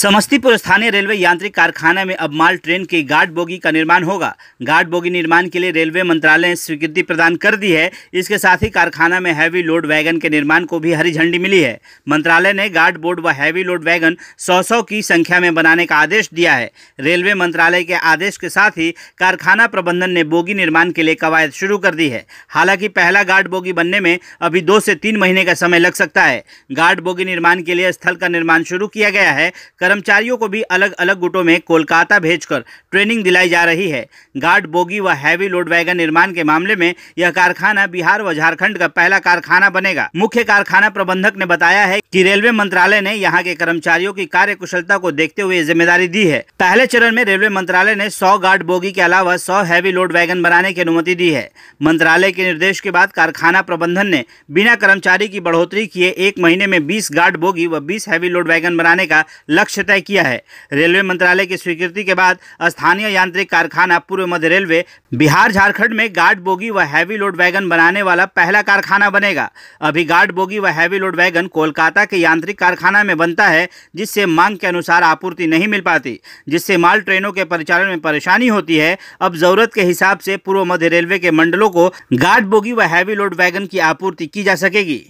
समस्तीपुर स्थानीय रेलवे यांत्रिक कारखाना में अब माल ट्रेन के गार्ड बोगी का निर्माण होगा गार्ड बोगी निर्माण के लिए रेलवे मंत्रालय ने स्वीकृति प्रदान कर दी है इसके साथ ही कारखाना में हैवी लोड वैगन के निर्माण को भी हरी झंडी मिली है मंत्रालय ने गार्ड बोर्ड व हैवी लोड वैगन सौ सौ की संख्या में बनाने का आदेश दिया है रेलवे मंत्रालय के आदेश के साथ ही कारखाना प्रबंधन ने बोगी निर्माण के लिए कवायद शुरू कर दी है हालांकि पहला गार्ड बोगी बनने में अभी दो से तीन महीने का समय लग सकता है गार्ड बोगी निर्माण के लिए स्थल का निर्माण शुरू किया गया है कर्मचारियों को भी अलग अलग गुटों में कोलकाता भेजकर ट्रेनिंग दिलाई जा रही है गार्ड बोगी व हैवी लोड वैगन निर्माण के मामले में यह कारखाना बिहार व झारखंड का पहला कारखाना बनेगा मुख्य कारखाना प्रबंधक ने बताया है कि रेलवे मंत्रालय ने यहाँ के कर्मचारियों की कार्य कुशलता को देखते हुए जिम्मेदारी दी है पहले चरण में रेलवे मंत्रालय ने सौ गार्ड बोगी के अलावा सौ हैवी लोड वैगन बनाने की अनुमति दी है मंत्रालय के निर्देश के बाद कारखाना प्रबंधन ने बिना कर्मचारी की बढ़ोतरी किए एक महीने में बीस गार्ड बोगी व बीस हैवी लोड वैगन बनाने का लक्ष्य लक्ष्य तय किया है रेलवे मंत्रालय की स्वीकृति के बाद स्थानीय यांत्रिक कारखाना पूर्व मध्य रेलवे बिहार झारखंड में गार्ड बोगी व हैवी लोड वैगन बनाने वाला पहला कारखाना बनेगा अभी गार्ड बोगी व हैवी लोड वैगन कोलकाता के यांत्रिक कारखाना में बनता है जिससे मांग के अनुसार आपूर्ति नहीं मिल पाती जिससे माल ट्रेनों के परिचालन में परेशानी होती है अब जरूरत के हिसाब से पूर्व मध्य रेलवे के मंडलों को गार्ड बोगी व हैवी लोड वैगन की आपूर्ति की जा सकेगी